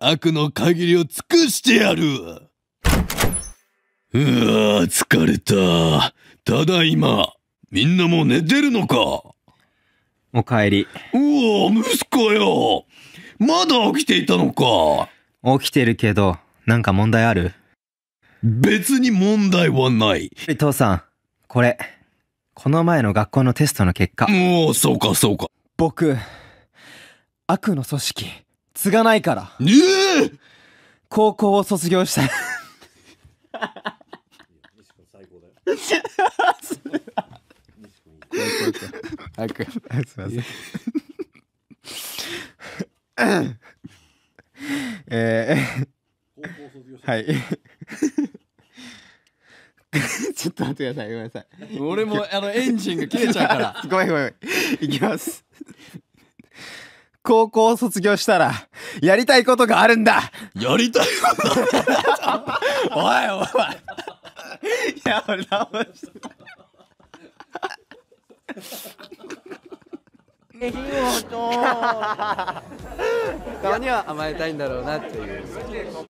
悪の限りを尽くしてやるうわ疲れた。ただいま。みんなもう寝てるのかお帰り。うわ息子よまだ起きていたのか起きてるけど、なんか問題ある別に問題はない。父さん、これ、この前の学校のテストの結果。もう、そうかそうか。僕、悪の組織。継がないから。えー、高校を卒業した。早く、すいません。えー、はい。ちょっと待ってください、ごめんなさい。俺もあのエンジンが切れちゃうから。ごめんごめん。いきます。高校を卒業したらやりたいことがあるんだやりたいこと おいおいいや俺何もしてないえ何を甘えたいんだろうなっていう。